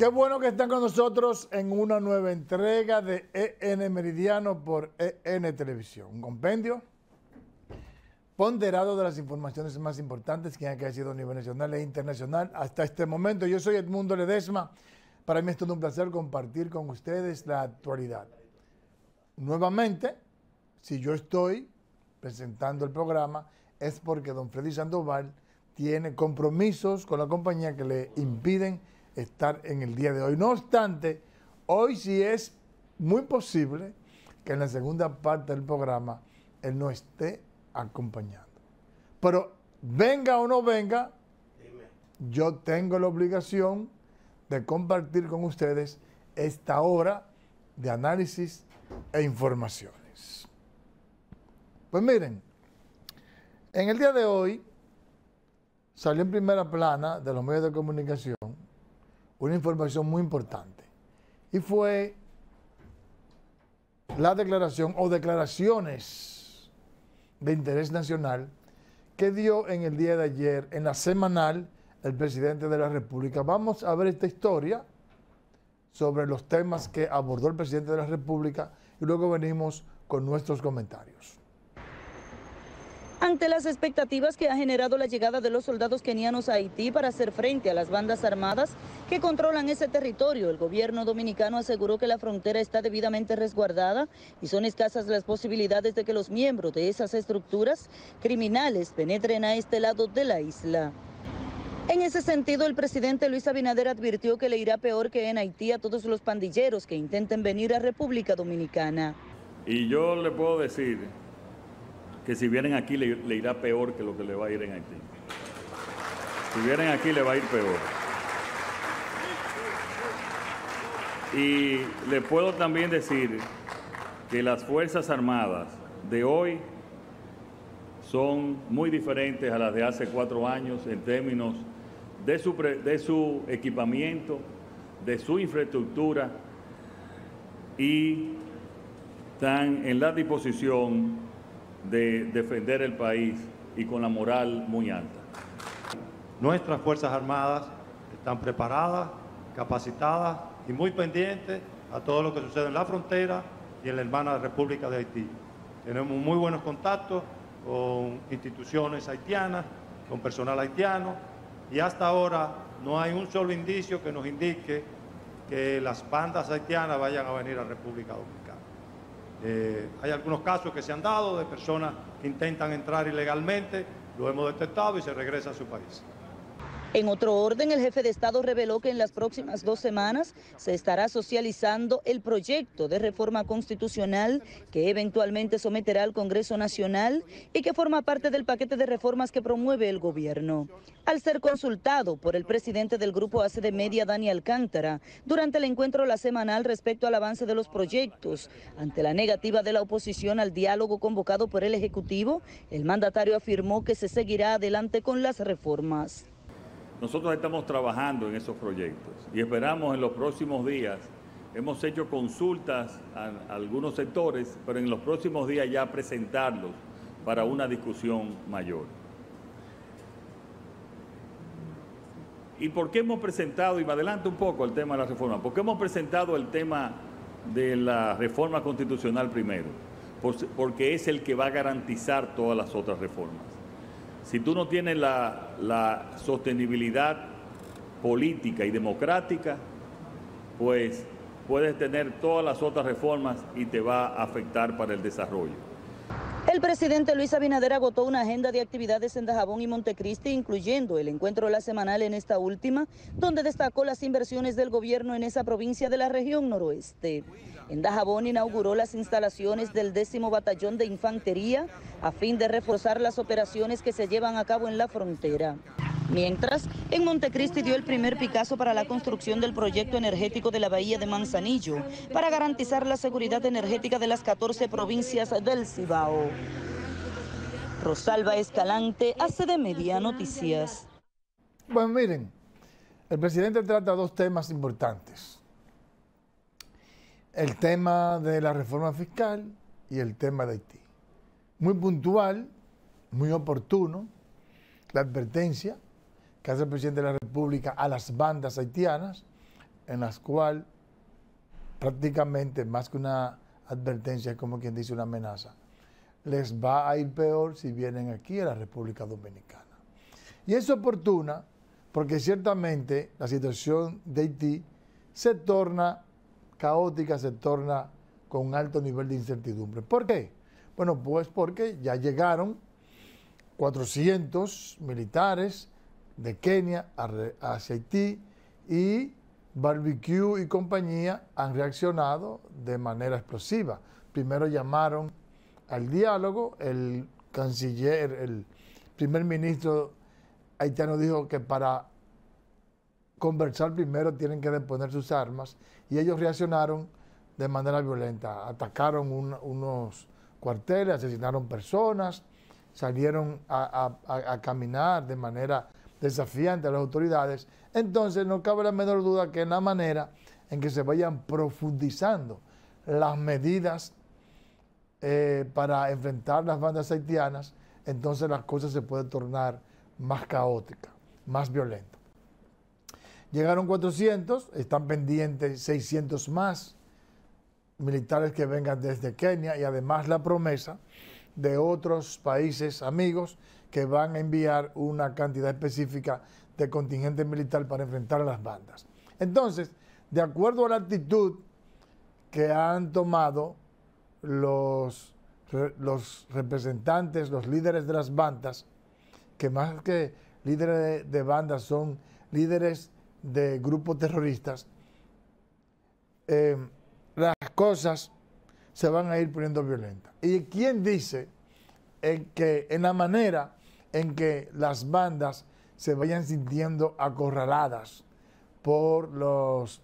Qué bueno que están con nosotros en una nueva entrega de EN Meridiano por EN Televisión. Un compendio ponderado de las informaciones más importantes que han crecido a nivel nacional e internacional hasta este momento. Yo soy Edmundo Ledesma. Para mí es todo un placer compartir con ustedes la actualidad. Nuevamente, si yo estoy presentando el programa, es porque don Freddy Sandoval tiene compromisos con la compañía que le impiden estar en el día de hoy. No obstante, hoy sí es muy posible que en la segunda parte del programa él no esté acompañando. Pero venga o no venga, yo tengo la obligación de compartir con ustedes esta hora de análisis e informaciones. Pues miren, en el día de hoy salió en primera plana de los medios de comunicación una información muy importante. Y fue la declaración o declaraciones de interés nacional que dio en el día de ayer, en la semanal, el presidente de la República. Vamos a ver esta historia sobre los temas que abordó el presidente de la República y luego venimos con nuestros comentarios. Ante las expectativas que ha generado la llegada de los soldados kenianos a Haití para hacer frente a las bandas armadas que controlan ese territorio, el gobierno dominicano aseguró que la frontera está debidamente resguardada y son escasas las posibilidades de que los miembros de esas estructuras criminales penetren a este lado de la isla. En ese sentido, el presidente Luis Abinader advirtió que le irá peor que en Haití a todos los pandilleros que intenten venir a República Dominicana. Y yo le puedo decir que si vienen aquí le, irá peor que lo que le va a ir en Haití. Si vienen aquí le va a ir peor. Y le puedo también decir que las Fuerzas Armadas de hoy son muy diferentes a las de hace cuatro años en términos de de su equipamiento, de su infraestructura y están en la disposición de defender el país y con la moral muy alta. Nuestras Fuerzas Armadas están preparadas, capacitadas y muy pendientes a todo lo que sucede en la frontera y en la hermana República de Haití. Tenemos muy buenos contactos con instituciones haitianas, con personal haitiano y hasta ahora no hay un solo indicio que nos indique que las bandas haitianas vayan a venir a República Dominicana. Eh, hay algunos casos que se han dado de personas que intentan entrar ilegalmente, lo hemos detectado y se regresa a su país. En otro orden, el jefe de Estado reveló que en las próximas dos semanas se estará socializando el proyecto de reforma constitucional que eventualmente someterá al Congreso Nacional y que forma parte del paquete de reformas que promueve el gobierno. Al ser consultado por el presidente del grupo ACD Media, Dani Alcántara, durante el encuentro la semanal respecto al avance de los proyectos, ante la negativa de la oposición al diálogo convocado por el Ejecutivo, el mandatario afirmó que se seguirá adelante con las reformas. Nosotros estamos trabajando en esos proyectos y esperamos en los próximos días, hemos hecho consultas a, algunos sectores, pero en los próximos días ya presentarlos para una discusión mayor. ¿Y por qué hemos presentado, y me adelanto un poco el tema de la reforma, por qué hemos presentado el tema de la reforma constitucional primero? Porque es el que va a garantizar todas las otras reformas. Si tú no tienes la, sostenibilidad política y democrática, pues puedes tener todas las otras reformas y te va a afectar para el desarrollo. El presidente Luis Abinader agotó una agenda de actividades en Dajabón y Montecristi, incluyendo el encuentro la semanal en esta última, donde destacó las inversiones del gobierno en esa provincia de la región noroeste. En Dajabón inauguró las instalaciones del décimo batallón de infantería a fin de reforzar las operaciones que se llevan a cabo en la frontera. Mientras, en Montecristi dio el primer Picasso para la construcción del proyecto energético de la Bahía de Manzanillo para garantizar la seguridad energética de las 14 provincias del Cibao. Rosalba Escalante, hace de Media Noticias. Bueno, miren, el presidente trata dos temas importantes. El tema de la reforma fiscal y el tema de Haití. Muy puntual, muy oportuno, la advertencia que hace el presidente de la República a las bandas haitianas, en las cuales prácticamente más que una advertencia, como quien dice una amenaza, les va a ir peor si vienen aquí a la República Dominicana. Y es oportuna porque ciertamente la situación de Haití se torna caótica, se torna con un alto nivel de incertidumbre. ¿Por qué? Bueno, pues porque ya llegaron 400 militares, de Kenia hacia Haití y Barbecue y compañía han reaccionado de manera explosiva. Primero llamaron al diálogo, el canciller, el primer ministro haitiano dijo que para conversar primero tienen que deponer sus armas y ellos reaccionaron de manera violenta. Atacaron unos cuarteles, asesinaron personas, salieron a, a, caminar de manera desafiante a las autoridades, entonces no cabe la menor duda que en la manera en que se vayan profundizando las medidas eh, para enfrentar las bandas haitianas, entonces las cosas se pueden tornar más caóticas, más violentas. Llegaron 400, están pendientes 600 más militares que vengan desde Kenia y además la promesa de otros países amigos que van a enviar una cantidad específica de contingente militar para enfrentar a las bandas. Entonces, de acuerdo a la actitud que han tomado los, los representantes, los líderes de las bandas, que más que líderes de, bandas son líderes de grupos terroristas, eh, las cosas se van a ir poniendo violentas. ¿Y quién dice que en la manera en que las bandas se vayan sintiendo acorraladas por los,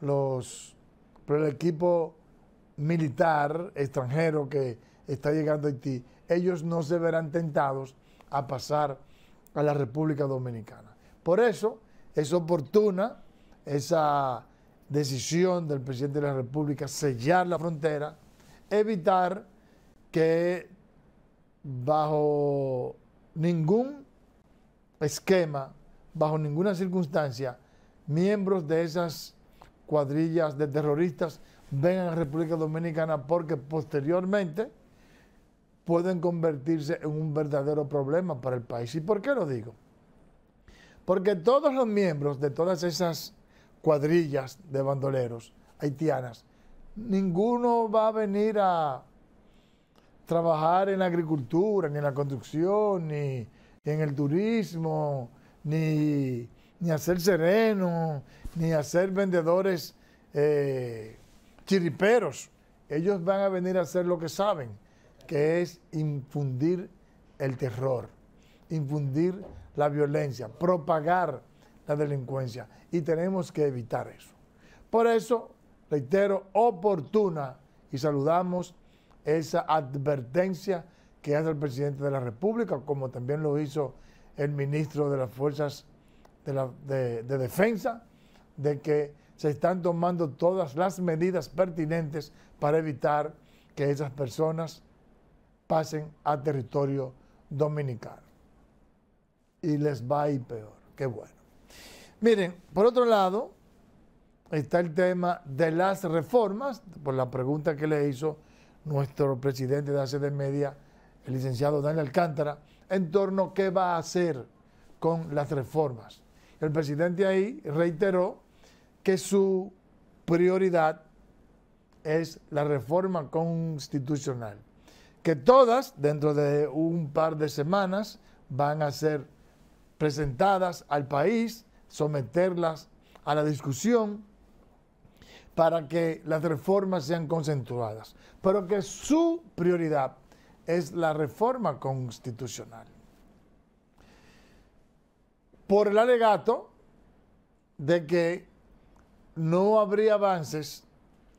los por el equipo militar extranjero que está llegando a Haití, ellos no se verán tentados a pasar a la República Dominicana. Por eso es oportuna esa decisión del presidente de la República, sellar la frontera, evitar que bajo ningún esquema, bajo ninguna circunstancia, miembros de esas cuadrillas de terroristas vengan a República Dominicana porque posteriormente pueden convertirse en un verdadero problema para el país. ¿Y por qué lo digo? Porque todos los miembros de todas esas cuadrillas de bandoleros haitianas, ninguno va a venir a trabajar en la agricultura, ni en la construcción, ni en el turismo, ni, ni hacer sereno, ni hacer vendedores eh, chiriperos. Ellos van a venir a hacer lo que saben, que es infundir el terror, infundir la violencia, propagar la delincuencia. Y tenemos que evitar eso. Por eso, reitero, oportuna y saludamos esa advertencia que hace el presidente de la República, como también lo hizo el ministro de las Fuerzas de, Defensa, de que se están tomando todas las medidas pertinentes para evitar que esas personas pasen a territorio dominicano. Y les va a ir peor. Qué bueno. Miren, por otro lado, está el tema de las reformas, por la pregunta que le hizo nuestro presidente de sede Media, el licenciado Daniel Alcántara, en torno a qué va a hacer con las reformas. El presidente ahí reiteró que su prioridad es la reforma constitucional, que todas dentro de un par de semanas van a ser presentadas al país, someterlas a la discusión para que las reformas sean concentradas, pero que su prioridad es la reforma constitucional. Por el alegato de que no habría avances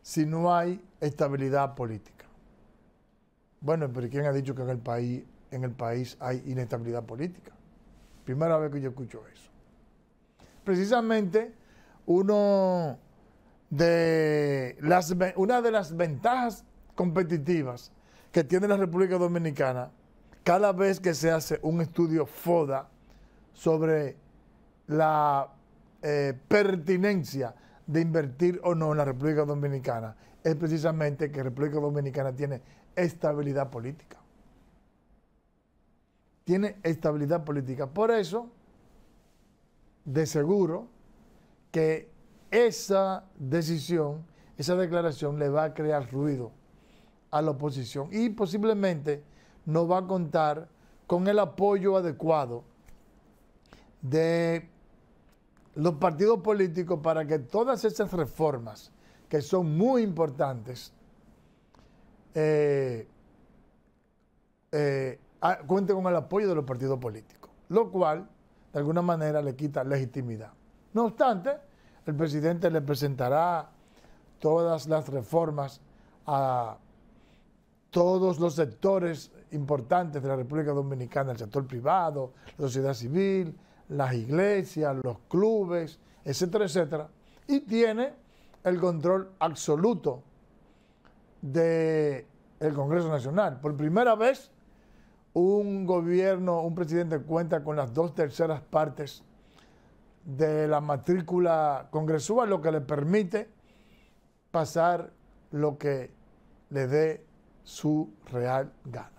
si no hay estabilidad política. Bueno, pero ¿quién ha dicho que en el país, en el país hay inestabilidad política? Primera vez que yo escucho eso. Precisamente uno de las, una de las ventajas competitivas que tiene la República Dominicana cada vez que se hace un estudio FODA sobre la eh, pertinencia de invertir o no en la República Dominicana es precisamente que la República Dominicana tiene estabilidad política. Tiene estabilidad política. Por eso, de seguro que esa decisión, esa declaración le va a crear ruido a la oposición y posiblemente no va a contar con el apoyo adecuado de los partidos políticos para que todas esas reformas, que son muy importantes, eh, eh, cuenten con el apoyo de los partidos políticos, lo cual de alguna manera le quita legitimidad. No obstante, el presidente le presentará todas las reformas a todos los sectores importantes de la República Dominicana, el sector privado, la sociedad civil, las iglesias, los clubes, etcétera, etcétera. Y tiene el control absoluto del el Congreso Nacional. Por primera vez, un gobierno, un presidente cuenta con las dos terceras partes de la matrícula congresual, lo que le permite pasar lo que le dé su real gana.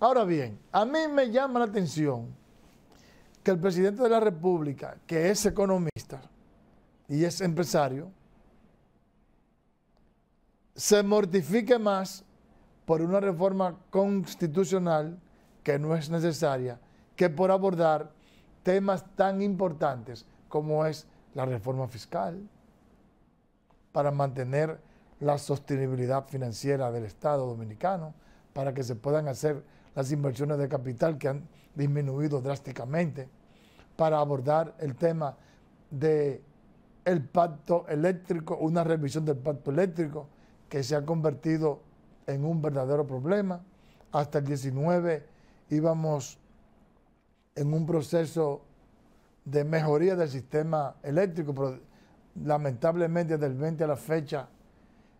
Ahora bien, a mí me llama la atención que el presidente de la República, que es economista y es empresario, se mortifique más por una reforma constitucional que no es necesaria que por abordar temas tan importantes como es la reforma fiscal para mantener la sostenibilidad financiera del Estado dominicano, para que se puedan hacer las inversiones de capital que han disminuido drásticamente, para abordar el tema de pacto eléctrico, una revisión del pacto eléctrico que se ha convertido en un verdadero problema. Hasta el 19 íbamos en un proceso de mejoría del sistema eléctrico, pero lamentablemente del 20 a la fecha,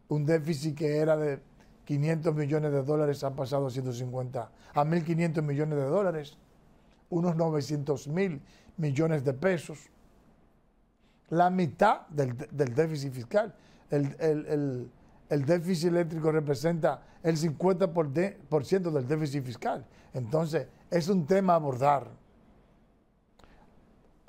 un déficit que era de 500 millones de dólares ha pasado a 150, a 1.500 millones de dólares, unos 900 mil millones de pesos, la mitad del, déficit fiscal. El, déficit eléctrico representa el 50% del déficit fiscal. Entonces, es un tema a abordar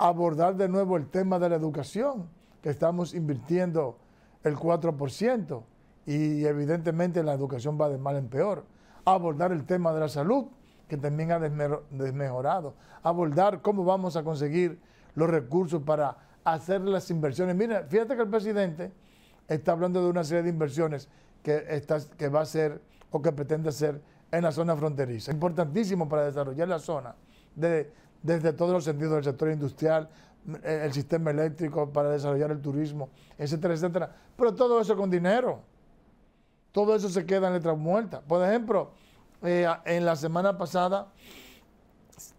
abordar de nuevo el tema de la educación, que estamos invirtiendo el 4% y evidentemente la educación va de mal en peor. Abordar el tema de la salud, que también ha desmejorado. Abordar cómo vamos a conseguir los recursos para hacer las inversiones. Mira, fíjate que el presidente está hablando de una serie de inversiones que, que va a ser o que pretende hacer en la zona fronteriza. Importantísimo para desarrollar la zona de, desde todos los sentidos del sector industrial, eh, el sistema eléctrico para desarrollar el turismo, etcétera, etcétera. Pero todo eso con dinero. Todo eso se queda en letras muertas. Por ejemplo, eh, en la semana pasada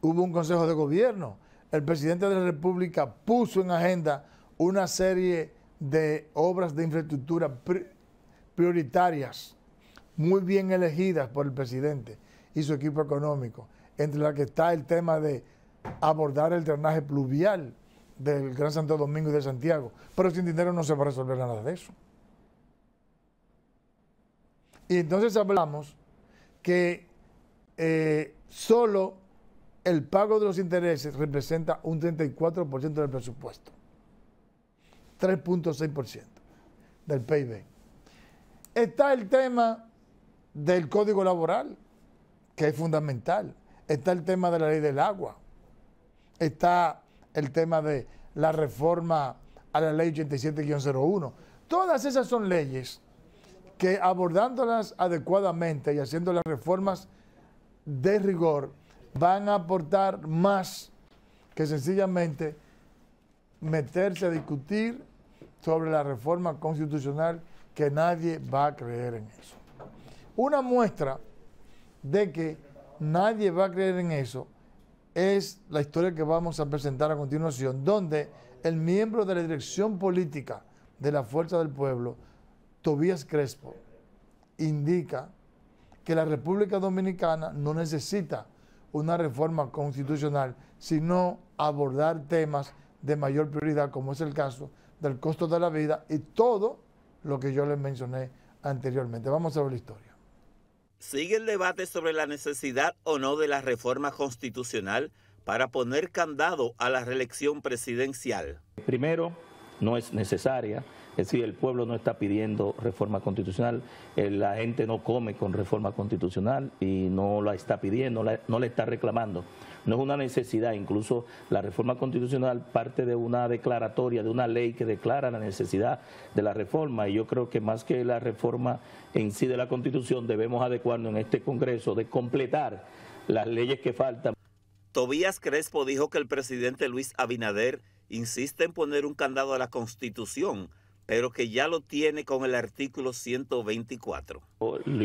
hubo un consejo de gobierno. El presidente de la República puso en agenda una serie de obras de infraestructura prioritarias, muy bien elegidas por el presidente y su equipo económico, entre las que está el tema de abordar el drenaje pluvial del Gran Santo Domingo y de Santiago, pero sin dinero no se va a resolver nada de eso. Y entonces hablamos que eh, solo el pago de los intereses representa un 34% del presupuesto, 3.6% del PIB. Está el tema del código laboral, que es fundamental. Está el tema de la ley del agua, está el tema de la reforma a la ley 87-01. Todas esas son leyes que abordándolas adecuadamente y haciendo las reformas de rigor van a aportar más que sencillamente meterse a discutir sobre la reforma constitucional que nadie va a creer en eso. Una muestra de que nadie va a creer en eso es la historia que vamos a presentar a continuación, donde el miembro de la dirección política de la Fuerza del Pueblo, Tobías Crespo, indica que la República Dominicana no necesita una reforma constitucional, sino abordar temas de mayor prioridad, como es el caso del costo de la vida y todo lo que yo les mencioné anteriormente. Vamos a ver la historia sigue el debate sobre la necesidad o no de la reforma constitucional para poner candado a la reelección presidencial. Primero, no es necesaria es decir, el pueblo no está pidiendo reforma constitucional, eh, la gente no come con reforma constitucional y no la está pidiendo, no la está reclamando. No es una necesidad, incluso la reforma constitucional parte de una declaratoria, de una ley que declara la necesidad de la reforma y yo creo que más que la reforma en sí de la constitución debemos adecuarnos en este Congreso de completar las leyes que faltan. Tobías Crespo dijo que el presidente Luis Abinader insiste en poner un candado a la constitución pero que ya lo tiene con el artículo 124.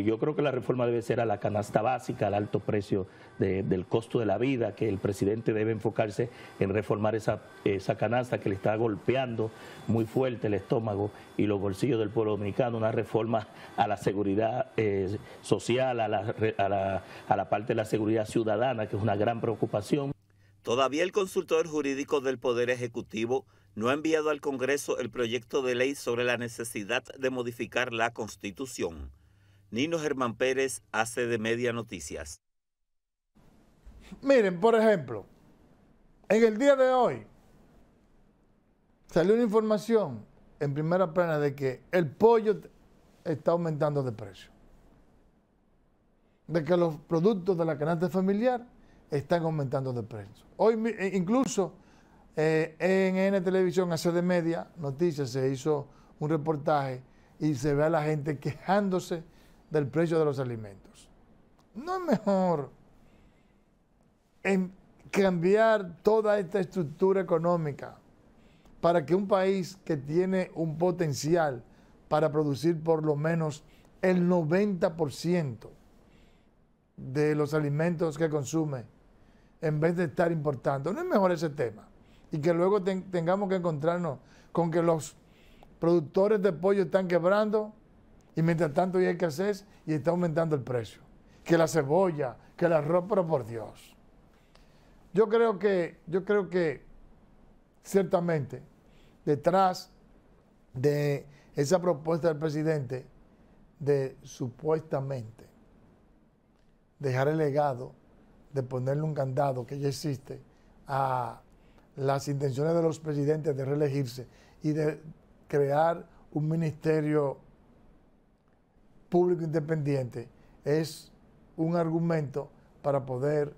Yo creo que la reforma debe ser a la canasta básica, al alto precio del costo de la vida, que el presidente debe enfocarse en reformar esa, esa canasta que le está golpeando muy fuerte el estómago y los bolsillos del pueblo dominicano, una reforma a la seguridad eh, social, a la, a la parte de la seguridad ciudadana, que es una gran preocupación. Todavía el consultor jurídico del Poder Ejecutivo no ha enviado al Congreso el proyecto de ley sobre la necesidad de modificar la Constitución. Nino Germán Pérez hace de Media Noticias. Miren, por ejemplo, en el día de hoy salió una información en primera plana de que el pollo está aumentando de precio. De que los productos de la canasta familiar están aumentando de precio. Hoy eh, incluso en eh, e Televisión, hace de media, noticias, se hizo un reportaje y se ve a la gente quejándose del precio de los alimentos. No es mejor en cambiar toda esta estructura económica para que un país que tiene un potencial para producir por lo menos el 90% de los alimentos que consume, en vez de estar importando, no es mejor ese tema y que luego tengamos que encontrarnos con que los productores de pollo están quebrando y mientras tanto hay hacer y está aumentando el precio. Que la cebolla, que el arroz, por Dios. Yo creo que, yo creo que ciertamente detrás de esa propuesta del presidente de supuestamente dejar el legado de ponerle un candado que ya existe a las intenciones de los presidentes de reelegirse y de crear un ministerio público independiente es un argumento para poder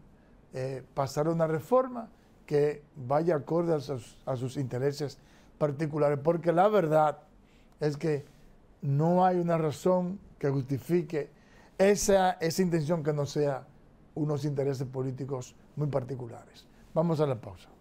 eh, pasar una reforma que vaya acorde a sus, a sus intereses particulares, porque la verdad es que no hay una razón que justifique esa, esa intención que no sea unos intereses políticos muy particulares. Vamos a la pausa.